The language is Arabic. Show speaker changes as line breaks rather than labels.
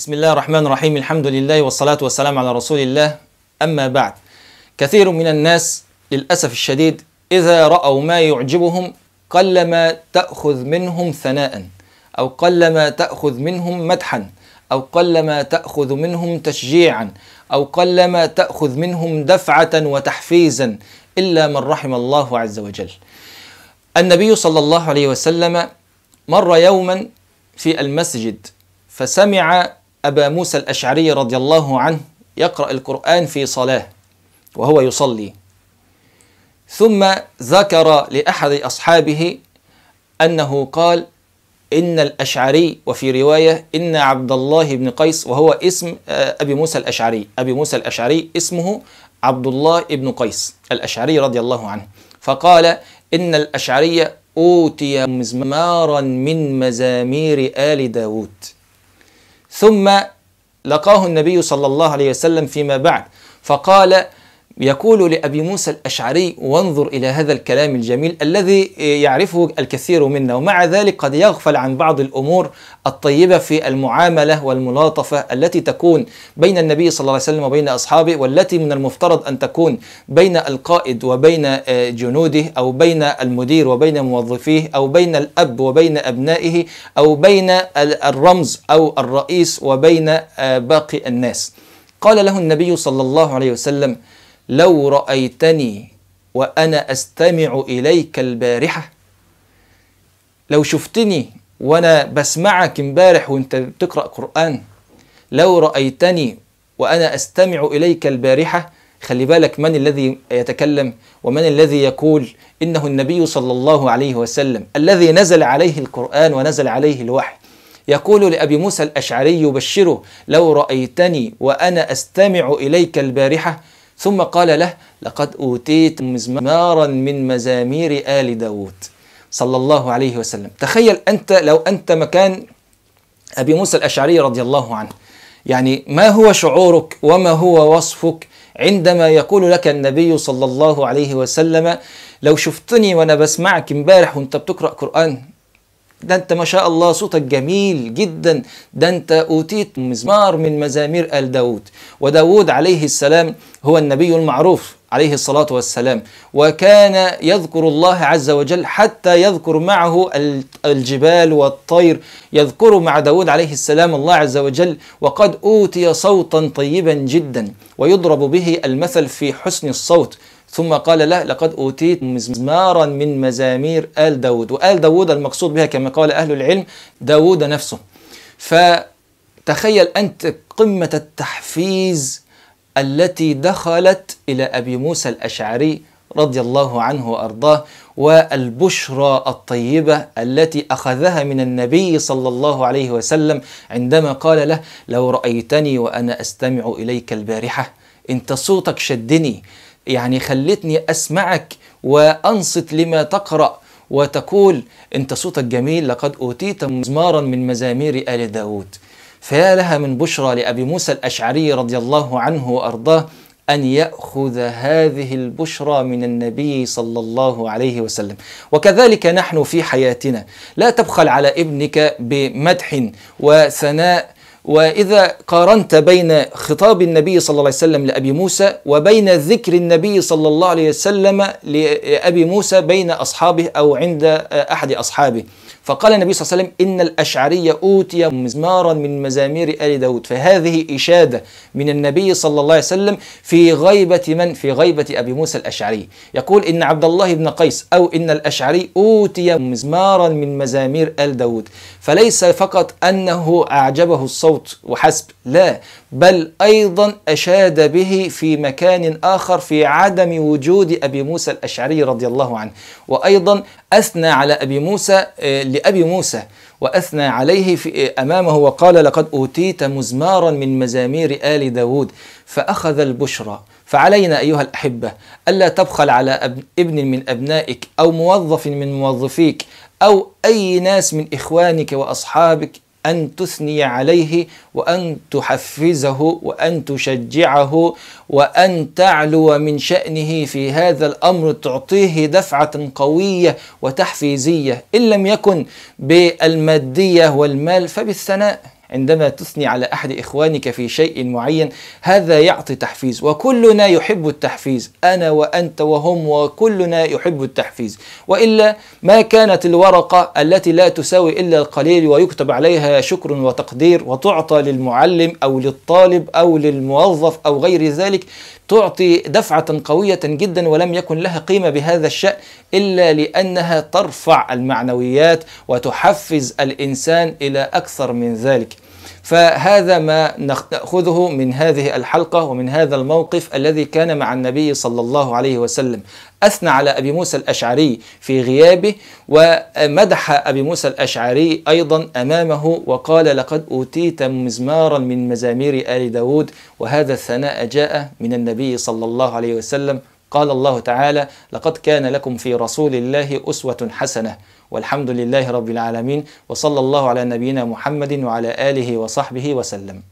بسم الله الرحمن الرحيم الحمد لله والصلاة والسلام على رسول الله أما بعد كثير من الناس للأسف الشديد إذا رأوا ما يعجبهم قلما تأخذ منهم ثناء أو قلما تأخذ منهم مدحا أو قلما تأخذ منهم تشجيعا أو قلما تأخذ منهم دفعة وتحفيزا إلا من رحم الله عز وجل النبي صلى الله عليه وسلم مر يوما في المسجد فسمع أبا موسى الأشعري رضي الله عنه يقرأ القرآن في صلاة وهو يصلي ثم ذكر لأحد أصحابه أنه قال إن الأشعري وفي رواية إن عبد الله بن قيس وهو اسم آه، أبي موسى الأشعري أبي موسى الأشعري اسمه عبد الله بن قيس الأشعري رضي الله عنه فقال إن الأشعري أوتي مزمارا من مزامير آل داود ثم لقاه النبي صلى الله عليه وسلم فيما بعد فقال يقول لأبي موسى الأشعري وانظر إلى هذا الكلام الجميل الذي يعرفه الكثير منا ومع ذلك قد يغفل عن بعض الأمور الطيبة في المعاملة والملاطفة التي تكون بين النبي صلى الله عليه وسلم وبين أصحابه والتي من المفترض أن تكون بين القائد وبين آه، جنوده أو بين المدير وبين موظفيه أو بين الأب وبين أبنائه أو بين الرمز أو الرئيس وبين آه، باقي الناس قال له النبي صلى الله عليه وسلم لو رأيتني وأنا أستمع إليك البارحة لو شفتني وأنا بسمعك امبارح وأنت بتقرأ قرآن لو رأيتني وأنا أستمع إليك البارحة خلي بالك من الذي يتكلم ومن الذي يقول إنه النبي صلى الله عليه وسلم الذي نزل عليه القرآن ونزل عليه الوحي يقول لأبي موسى الأشعري يبشره لو رأيتني وأنا أستمع إليك البارحة ثم قال له لقد أوتيت مزمارا من مزامير آل داود صلى الله عليه وسلم تخيل أنت لو أنت مكان أبي موسى الأشعري رضي الله عنه يعني ما هو شعورك وما هو وصفك عندما يقول لك النبي صلى الله عليه وسلم لو شفتني وأنا بسمعك امبارح وأنت بتقرأ قرآن ده انت ما شاء الله صوتك جميل جدا ده انت اوتيت مزمار من مزامير ال داود وداود عليه السلام هو النبي المعروف عليه الصلاة والسلام وكان يذكر الله عز وجل حتى يذكر معه الجبال والطير يذكر مع داود عليه السلام الله عز وجل وقد أوتي صوتا طيبا جدا ويضرب به المثل في حسن الصوت ثم قال له لقد أوتيت مزمارا من مزامير آل داود وآل داود المقصود بها كما قال أهل العلم داود نفسه فتخيل أنت قمة التحفيز التي دخلت إلى أبي موسى الأشعري رضي الله عنه وأرضاه والبشرى الطيبة التي أخذها من النبي صلى الله عليه وسلم عندما قال له لو رأيتني وأنا أستمع إليك البارحة أنت صوتك شدني يعني خلتني أسمعك وأنصت لما تقرأ وتقول أنت صوتك جميل لقد أوتيت مزمارا من مزامير آل داود فيا لها من بشرى لأبي موسى الأشعري رضي الله عنه وأرضاه أن يأخذ هذه البشرى من النبي صلى الله عليه وسلم وكذلك نحن في حياتنا لا تبخل على ابنك بمدح وثناء واذا قارنت بين خطاب النبي صلى الله عليه وسلم لابي موسى وبين ذكر النبي صلى الله عليه وسلم لابي موسى بين اصحابه او عند احد اصحابه فقال النبي صلى الله عليه وسلم إن الأشعري أوتي مزمارا من مزامير آل داود فهذه إشادة من النبي صلى الله عليه وسلم في غيبة من؟ في غيبة أبي موسى الأشعري يقول إن عبد الله بن قيس أو إن الأشعري أوتي مزمارا من مزامير آل داود فليس فقط أنه أعجبه الصوت وحسب لا بل أيضا أشاد به في مكان آخر في عدم وجود أبي موسى الأشعري رضي الله عنه وأيضا أثنى على أبي موسى آه، لأبي موسى وأثنى عليه في أمامه وقال لقد أوتيت مزمارا من مزامير آل داود فأخذ البشرى فعلينا أيها الأحبة ألا تبخل على ابن من أبنائك أو موظف من موظفيك أو أي ناس من إخوانك وأصحابك أن تثني عليه وأن تحفزه وأن تشجعه وأن تعلو من شأنه في هذا الأمر تعطيه دفعة قوية وتحفيزية إن لم يكن بالمادية والمال فبالثناء عندما تثني على أحد إخوانك في شيء معين هذا يعطي تحفيز وكلنا يحب التحفيز أنا وأنت وهم وكلنا يحب التحفيز وإلا ما كانت الورقة التي لا تساوي إلا القليل ويكتب عليها شكر وتقدير وتعطى للمعلم أو للطالب أو للموظف أو غير ذلك تعطي دفعة قوية جدا ولم يكن لها قيمة بهذا الشأن إلا لأنها ترفع المعنويات وتحفز الإنسان إلى أكثر من ذلك فهذا ما ناخذه من هذه الحلقه ومن هذا الموقف الذي كان مع النبي صلى الله عليه وسلم اثنى على ابي موسى الاشعري في غيابه ومدح ابي موسى الاشعري ايضا امامه وقال لقد اوتيت مزمارا من مزامير ال داود وهذا الثناء جاء من النبي صلى الله عليه وسلم قال الله تعالى لقد كان لكم في رسول الله أسوة حسنة والحمد لله رب العالمين وصلى الله على نبينا محمد وعلى آله وصحبه وسلم